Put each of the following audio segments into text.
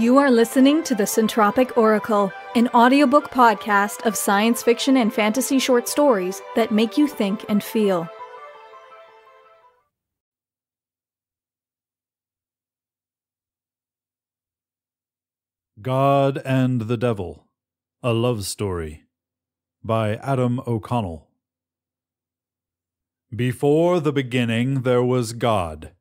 You are listening to The Centropic Oracle, an audiobook podcast of science fiction and fantasy short stories that make you think and feel. God and the Devil A Love Story by Adam O'Connell. Before the beginning there was God.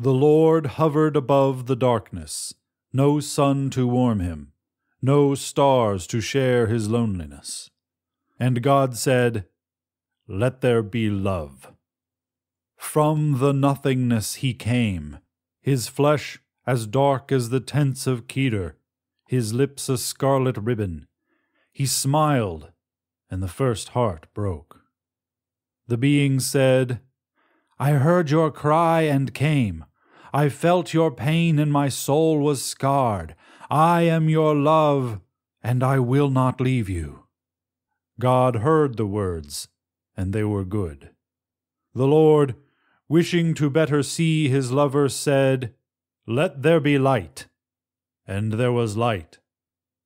The Lord hovered above the darkness no sun to warm him, no stars to share his loneliness. And God said, Let there be love. From the nothingness he came, his flesh as dark as the tents of Kedar, his lips a scarlet ribbon. He smiled, and the first heart broke. The being said, I heard your cry and came. I felt your pain and my soul was scarred. I am your love, and I will not leave you. God heard the words, and they were good. The Lord, wishing to better see his lover, said, Let there be light. And there was light.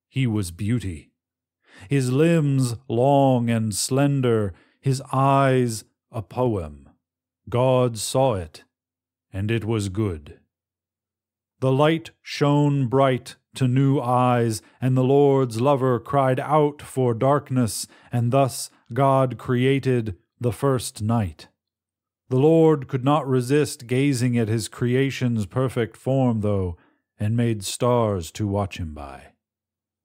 He was beauty. His limbs long and slender, his eyes a poem. God saw it and it was good. The light shone bright to new eyes, and the Lord's lover cried out for darkness, and thus God created the first night. The Lord could not resist gazing at his creation's perfect form, though, and made stars to watch him by.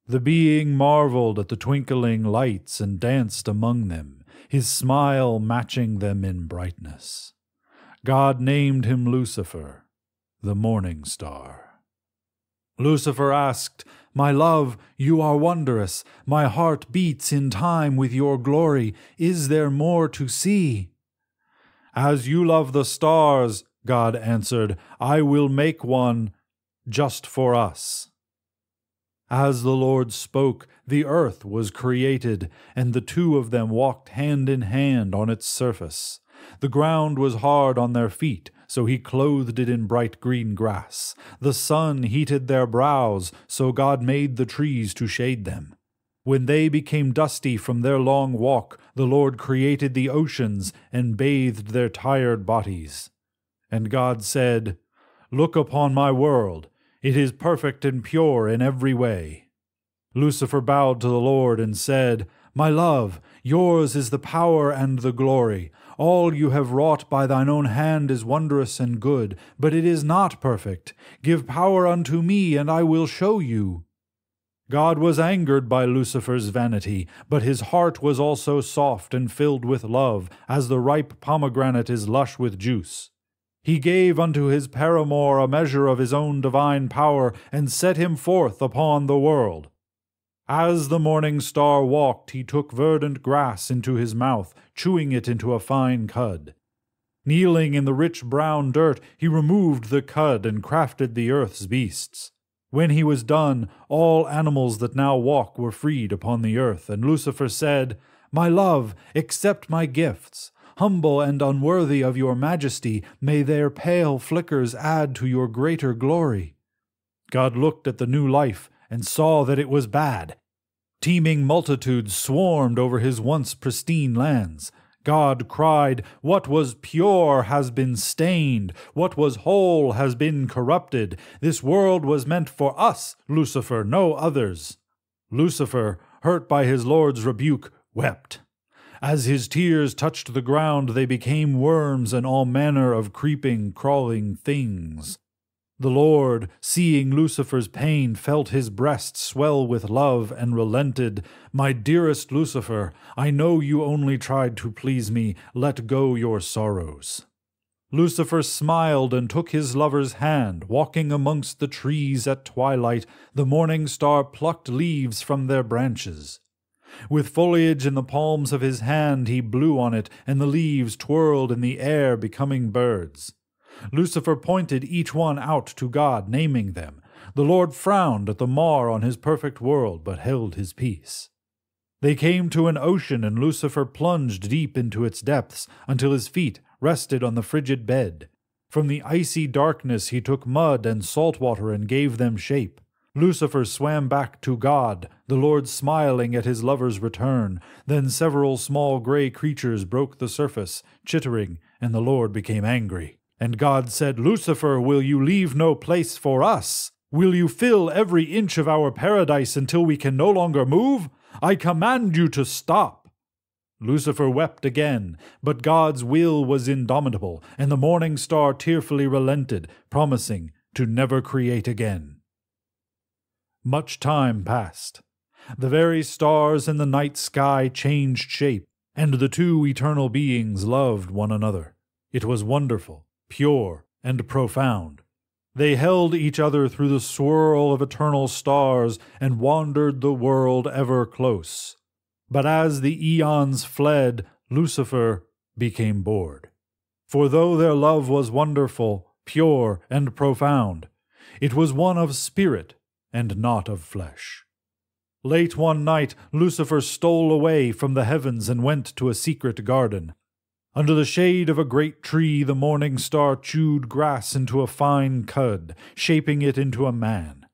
The being marveled at the twinkling lights and danced among them, his smile matching them in brightness. God named him Lucifer, the morning star. Lucifer asked, My love, you are wondrous. My heart beats in time with your glory. Is there more to see? As you love the stars, God answered, I will make one just for us. As the Lord spoke, the earth was created, and the two of them walked hand in hand on its surface. The ground was hard on their feet, so he clothed it in bright green grass. The sun heated their brows, so God made the trees to shade them. When they became dusty from their long walk, the Lord created the oceans and bathed their tired bodies. And God said, Look upon my world, it is perfect and pure in every way. Lucifer bowed to the Lord and said, My love, yours is the power and the glory. All you have wrought by thine own hand is wondrous and good, but it is not perfect. Give power unto me, and I will show you. God was angered by Lucifer's vanity, but his heart was also soft and filled with love, as the ripe pomegranate is lush with juice. He gave unto his paramour a measure of his own divine power, and set him forth upon the world. As the morning star walked, he took verdant grass into his mouth, chewing it into a fine cud. Kneeling in the rich brown dirt, he removed the cud and crafted the earth's beasts. When he was done, all animals that now walk were freed upon the earth, and Lucifer said, My love, accept my gifts. Humble and unworthy of your majesty, may their pale flickers add to your greater glory. God looked at the new life and saw that it was bad, Teeming multitudes swarmed over his once pristine lands. God cried, What was pure has been stained, what was whole has been corrupted. This world was meant for us, Lucifer, no others. Lucifer, hurt by his Lord's rebuke, wept. As his tears touched the ground, they became worms and all manner of creeping, crawling things. The Lord, seeing Lucifer's pain, felt his breast swell with love and relented. My dearest Lucifer, I know you only tried to please me. Let go your sorrows. Lucifer smiled and took his lover's hand, walking amongst the trees at twilight. The morning star plucked leaves from their branches. With foliage in the palms of his hand, he blew on it, and the leaves twirled in the air, becoming birds. Lucifer pointed each one out to God, naming them. The Lord frowned at the mar on his perfect world, but held his peace. They came to an ocean, and Lucifer plunged deep into its depths until his feet rested on the frigid bed. From the icy darkness he took mud and salt water and gave them shape. Lucifer swam back to God, the Lord smiling at his lover's return. Then several small gray creatures broke the surface, chittering, and the Lord became angry. And God said, Lucifer, will you leave no place for us? Will you fill every inch of our paradise until we can no longer move? I command you to stop. Lucifer wept again, but God's will was indomitable, and the morning star tearfully relented, promising to never create again. Much time passed. The very stars in the night sky changed shape, and the two eternal beings loved one another. It was wonderful pure and profound. They held each other through the swirl of eternal stars and wandered the world ever close. But as the eons fled, Lucifer became bored. For though their love was wonderful, pure, and profound, it was one of spirit and not of flesh. Late one night, Lucifer stole away from the heavens and went to a secret garden. Under the shade of a great tree, the morning star chewed grass into a fine cud, shaping it into a man.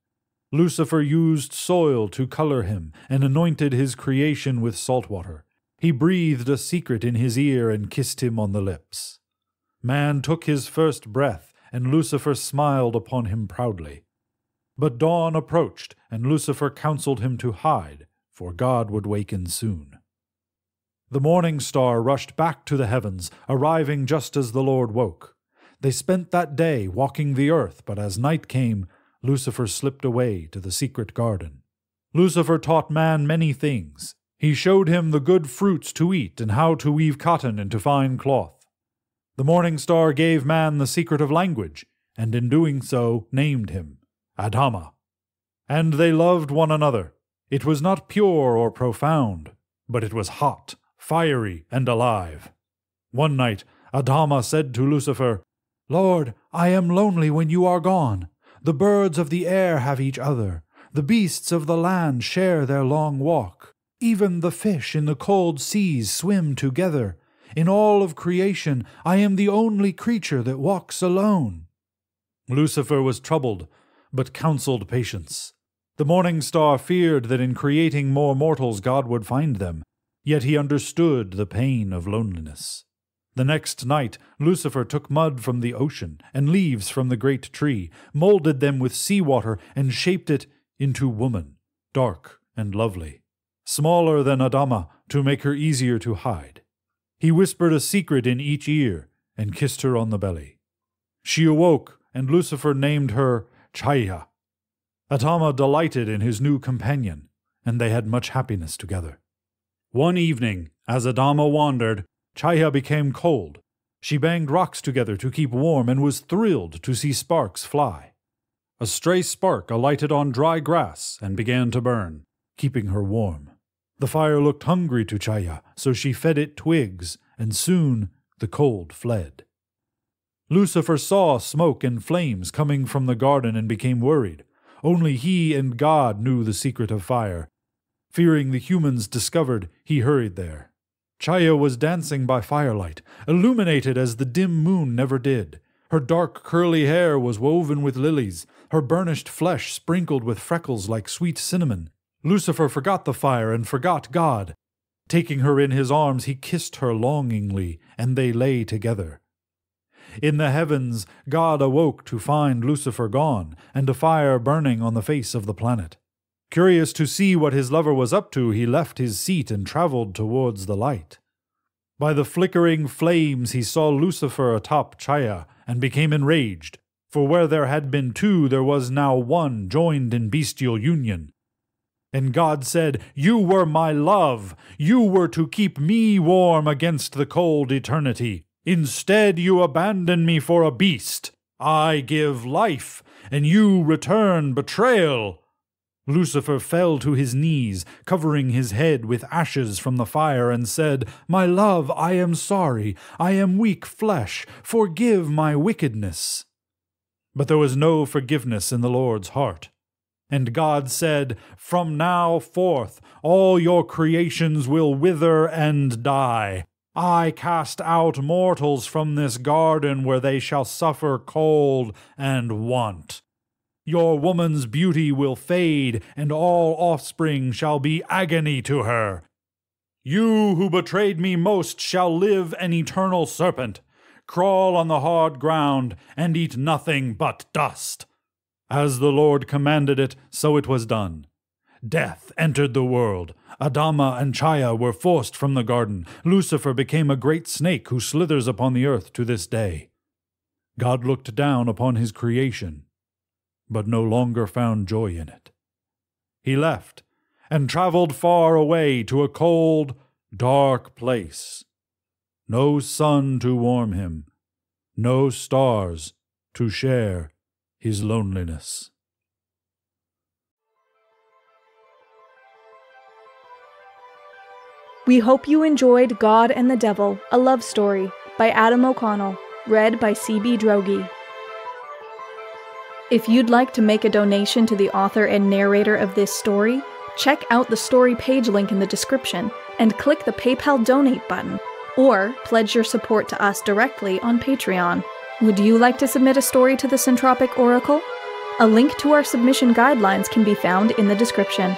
Lucifer used soil to color him and anointed his creation with salt water. He breathed a secret in his ear and kissed him on the lips. Man took his first breath, and Lucifer smiled upon him proudly. But dawn approached, and Lucifer counseled him to hide, for God would waken soon. The morning star rushed back to the heavens, arriving just as the Lord woke. They spent that day walking the earth, but as night came, Lucifer slipped away to the secret garden. Lucifer taught man many things. He showed him the good fruits to eat and how to weave cotton into fine cloth. The morning star gave man the secret of language, and in doing so named him Adama. And they loved one another. It was not pure or profound, but it was hot fiery and alive. One night, Adama said to Lucifer, Lord, I am lonely when you are gone. The birds of the air have each other. The beasts of the land share their long walk. Even the fish in the cold seas swim together. In all of creation, I am the only creature that walks alone. Lucifer was troubled, but counseled patience. The morning star feared that in creating more mortals God would find them, Yet he understood the pain of loneliness. The next night, Lucifer took mud from the ocean and leaves from the great tree, molded them with sea water, and shaped it into woman, dark and lovely, smaller than Adama to make her easier to hide. He whispered a secret in each ear and kissed her on the belly. She awoke, and Lucifer named her Chaya. Atama delighted in his new companion, and they had much happiness together. One evening, as Adama wandered, Chaya became cold. She banged rocks together to keep warm and was thrilled to see sparks fly. A stray spark alighted on dry grass and began to burn, keeping her warm. The fire looked hungry to Chaya, so she fed it twigs, and soon the cold fled. Lucifer saw smoke and flames coming from the garden and became worried. Only he and God knew the secret of fire, Fearing the humans discovered, he hurried there. Chaya was dancing by firelight, illuminated as the dim moon never did. Her dark curly hair was woven with lilies, her burnished flesh sprinkled with freckles like sweet cinnamon. Lucifer forgot the fire and forgot God. Taking her in his arms, he kissed her longingly, and they lay together. In the heavens, God awoke to find Lucifer gone, and a fire burning on the face of the planet. Curious to see what his lover was up to, he left his seat and travelled towards the light. By the flickering flames he saw Lucifer atop Chaya, and became enraged, for where there had been two, there was now one joined in bestial union. And God said, You were my love, you were to keep me warm against the cold eternity. Instead, you abandon me for a beast. I give life, and you return betrayal. Lucifer fell to his knees, covering his head with ashes from the fire, and said, My love, I am sorry. I am weak flesh. Forgive my wickedness. But there was no forgiveness in the Lord's heart. And God said, From now forth all your creations will wither and die. I cast out mortals from this garden where they shall suffer cold and want. Your woman's beauty will fade, and all offspring shall be agony to her. You who betrayed me most shall live an eternal serpent, crawl on the hard ground, and eat nothing but dust. As the Lord commanded it, so it was done. Death entered the world. Adama and Chaya were forced from the garden. Lucifer became a great snake who slithers upon the earth to this day. God looked down upon his creation but no longer found joy in it. He left and traveled far away to a cold, dark place. No sun to warm him, no stars to share his loneliness. We hope you enjoyed God and the Devil, a Love Story by Adam O'Connell, read by C.B. Droege. If you'd like to make a donation to the author and narrator of this story, check out the story page link in the description and click the PayPal donate button, or pledge your support to us directly on Patreon. Would you like to submit a story to the Centropic Oracle? A link to our submission guidelines can be found in the description.